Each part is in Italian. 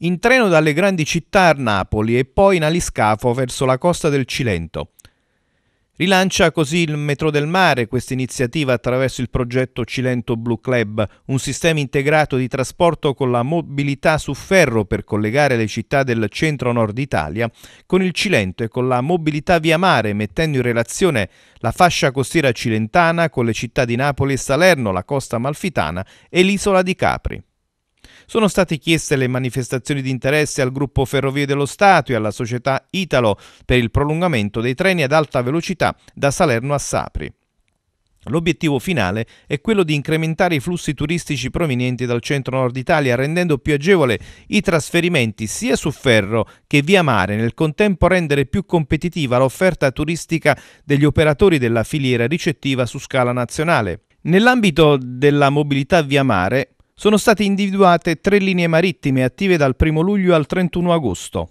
in treno dalle grandi città a Napoli e poi in aliscafo verso la costa del Cilento. Rilancia così il Metro del Mare questa iniziativa attraverso il progetto Cilento Blue Club, un sistema integrato di trasporto con la mobilità su ferro per collegare le città del centro-nord Italia con il Cilento e con la mobilità via mare, mettendo in relazione la fascia costiera cilentana con le città di Napoli e Salerno, la costa malfitana e l'isola di Capri. Sono state chieste le manifestazioni di interesse al gruppo Ferrovie dello Stato e alla società Italo per il prolungamento dei treni ad alta velocità da Salerno a Sapri. L'obiettivo finale è quello di incrementare i flussi turistici provenienti dal centro-nord Italia, rendendo più agevole i trasferimenti sia su ferro che via mare, nel contempo rendere più competitiva l'offerta turistica degli operatori della filiera ricettiva su scala nazionale. Nell'ambito della mobilità via mare, sono state individuate tre linee marittime attive dal 1 luglio al 31 agosto.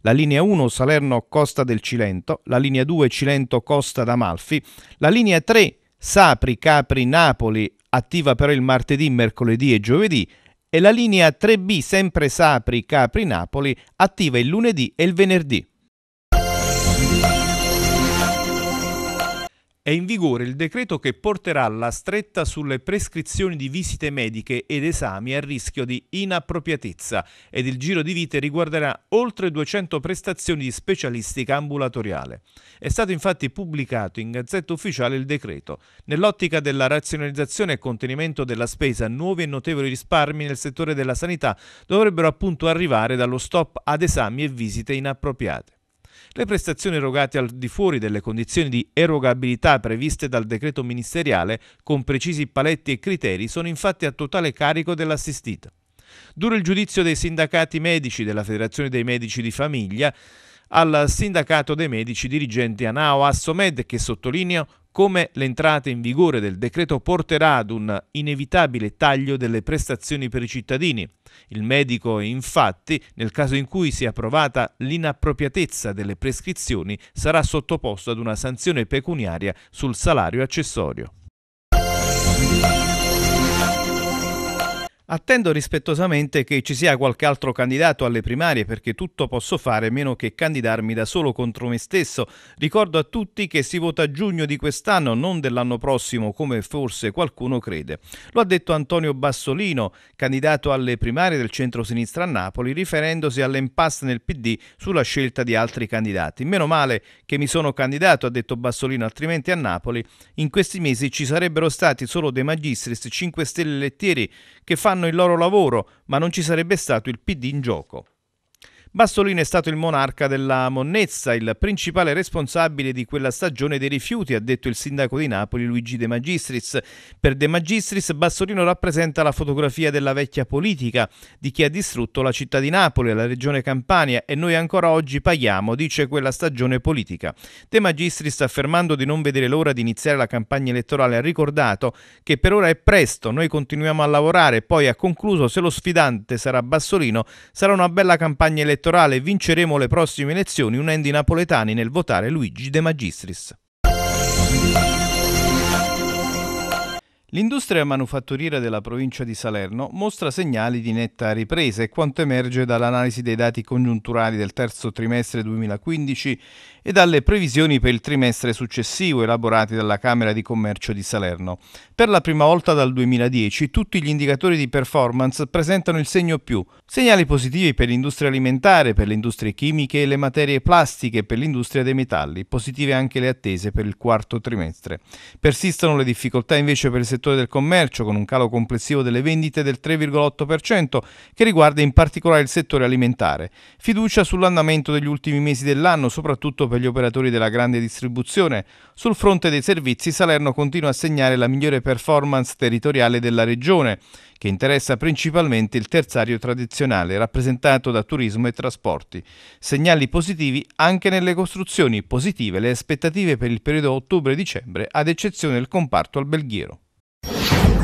La linea 1 Salerno-Costa del Cilento, la linea 2 Cilento-Costa d'Amalfi, la linea 3 Sapri-Capri-Napoli attiva però il martedì, mercoledì e giovedì e la linea 3B sempre Sapri-Capri-Napoli attiva il lunedì e il venerdì. è in vigore il decreto che porterà la stretta sulle prescrizioni di visite mediche ed esami a rischio di inappropriatezza ed il giro di vite riguarderà oltre 200 prestazioni di specialistica ambulatoriale. È stato infatti pubblicato in Gazzetta Ufficiale il decreto. Nell'ottica della razionalizzazione e contenimento della spesa, nuovi e notevoli risparmi nel settore della sanità dovrebbero appunto arrivare dallo stop ad esami e visite inappropriate. Le prestazioni erogate al di fuori delle condizioni di erogabilità previste dal decreto ministeriale, con precisi paletti e criteri, sono infatti a totale carico dell'assistito. Dura il giudizio dei sindacati medici della Federazione dei Medici di Famiglia al sindacato dei medici dirigenti ANAO Assomed che sottolinea come l'entrata in vigore del decreto porterà ad un inevitabile taglio delle prestazioni per i cittadini. Il medico, infatti, nel caso in cui sia provata l'inappropriatezza delle prescrizioni, sarà sottoposto ad una sanzione pecuniaria sul salario accessorio. Attendo rispettosamente che ci sia qualche altro candidato alle primarie perché tutto posso fare meno che candidarmi da solo contro me stesso. Ricordo a tutti che si vota a giugno di quest'anno, non dell'anno prossimo come forse qualcuno crede. Lo ha detto Antonio Bassolino, candidato alle primarie del centro-sinistra a Napoli, riferendosi all'impasse nel PD sulla scelta di altri candidati. Meno male che mi sono candidato, ha detto Bassolino, altrimenti a Napoli in questi mesi ci sarebbero stati solo dei magistris 5 stelle lettieri che fanno faranno il loro lavoro, ma non ci sarebbe stato il PD in gioco. Bassolino è stato il monarca della monnezza, il principale responsabile di quella stagione dei rifiuti, ha detto il sindaco di Napoli Luigi De Magistris. Per De Magistris Bassolino rappresenta la fotografia della vecchia politica, di chi ha distrutto la città di Napoli, la regione Campania e noi ancora oggi paghiamo, dice quella stagione politica. De Magistris affermando di non vedere l'ora di iniziare la campagna elettorale ha ricordato che per ora è presto, noi continuiamo a lavorare, poi ha concluso se lo sfidante sarà Bassolino sarà una bella campagna elettorale elettorale Vinceremo le prossime elezioni unendo i napoletani nel votare Luigi De Magistris. L'industria manufatturiera della provincia di Salerno mostra segnali di netta ripresa e quanto emerge dall'analisi dei dati congiunturali del terzo trimestre 2015 e dalle previsioni per il trimestre successivo elaborate dalla Camera di Commercio di Salerno. Per la prima volta dal 2010 tutti gli indicatori di performance presentano il segno più, segnali positivi per l'industria alimentare, per le industrie chimiche e le materie plastiche e per l'industria dei metalli, positive anche le attese per il quarto trimestre. Persistono le difficoltà invece per il settore settore del commercio, con un calo complessivo delle vendite del 3,8%, che riguarda in particolare il settore alimentare. Fiducia sull'andamento degli ultimi mesi dell'anno, soprattutto per gli operatori della grande distribuzione. Sul fronte dei servizi, Salerno continua a segnare la migliore performance territoriale della regione, che interessa principalmente il terzario tradizionale, rappresentato da turismo e trasporti. Segnali positivi anche nelle costruzioni, positive le aspettative per il periodo ottobre-dicembre, ad eccezione del comparto alberghiero. you